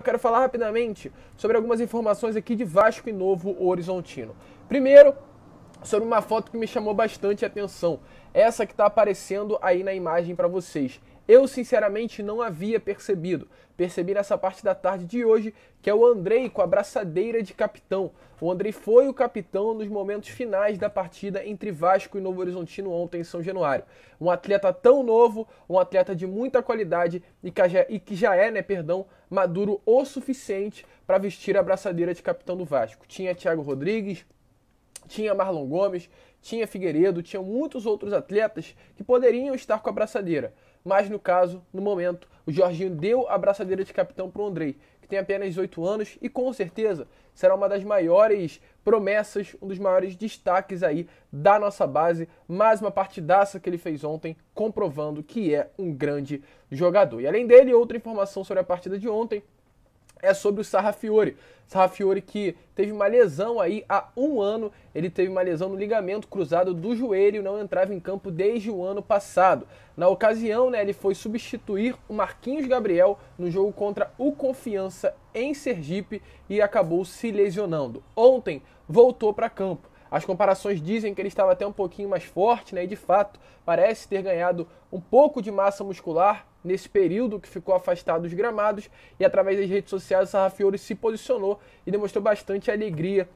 Eu quero falar rapidamente sobre algumas informações aqui de Vasco e Novo Horizontino. Primeiro, sobre uma foto que me chamou bastante atenção. Essa que está aparecendo aí na imagem para vocês. Eu, sinceramente, não havia percebido. Percebi nessa parte da tarde de hoje que é o Andrei com a braçadeira de capitão. O Andrei foi o capitão nos momentos finais da partida entre Vasco e Novo Horizontino ontem em São Januário. Um atleta tão novo, um atleta de muita qualidade e que já, e que já é, né, perdão, maduro o suficiente para vestir a braçadeira de capitão do Vasco. Tinha Thiago Rodrigues, tinha Marlon Gomes, tinha Figueiredo, tinha muitos outros atletas que poderiam estar com a braçadeira mas no caso, no momento, o Jorginho deu a braçadeira de capitão para o Andrei, que tem apenas 18 anos e com certeza será uma das maiores promessas, um dos maiores destaques aí da nossa base. Mais uma partidaça que ele fez ontem, comprovando que é um grande jogador. E além dele, outra informação sobre a partida de ontem é sobre o Sarrafiore. Sarrafiore que teve uma lesão aí há um ano, ele teve uma lesão no ligamento cruzado do joelho, e não entrava em campo desde o ano passado. Na ocasião, né, ele foi substituir o Marquinhos Gabriel no jogo contra o Confiança em Sergipe e acabou se lesionando. Ontem voltou para campo. As comparações dizem que ele estava até um pouquinho mais forte, né? E de fato, parece ter ganhado um pouco de massa muscular nesse período que ficou afastado dos gramados e através das redes sociais o Sarrafiori se posicionou e demonstrou bastante alegria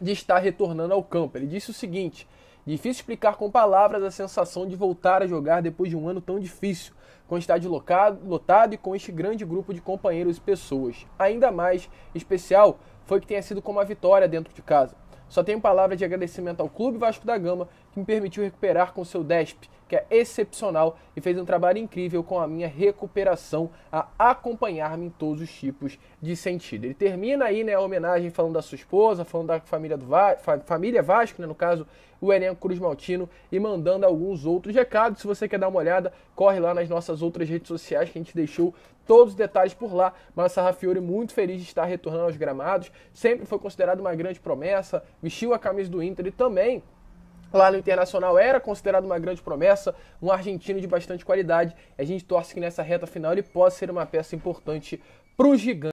de estar retornando ao campo. Ele disse o seguinte: Difícil explicar com palavras a sensação de voltar a jogar depois de um ano tão difícil, com o estádio locado, lotado e com este grande grupo de companheiros e pessoas. Ainda mais especial foi que tenha sido com uma vitória dentro de casa. Só tenho palavras de agradecimento ao Clube Vasco da Gama, que me permitiu recuperar com seu DESP que é excepcional e fez um trabalho incrível com a minha recuperação, a acompanhar-me em todos os tipos de sentido. Ele termina aí, né, a homenagem falando da sua esposa, falando da família do Va família Vasco, né, no caso, o Enem Cruz Maltino e mandando alguns outros recados. Se você quer dar uma olhada, corre lá nas nossas outras redes sociais que a gente deixou todos os detalhes por lá. Mas Sarrafiore muito feliz de estar retornando aos gramados, sempre foi considerado uma grande promessa, vestiu a camisa do Inter e também lá no Internacional, era considerado uma grande promessa, um argentino de bastante qualidade. A gente torce que nessa reta final ele possa ser uma peça importante para o gigante.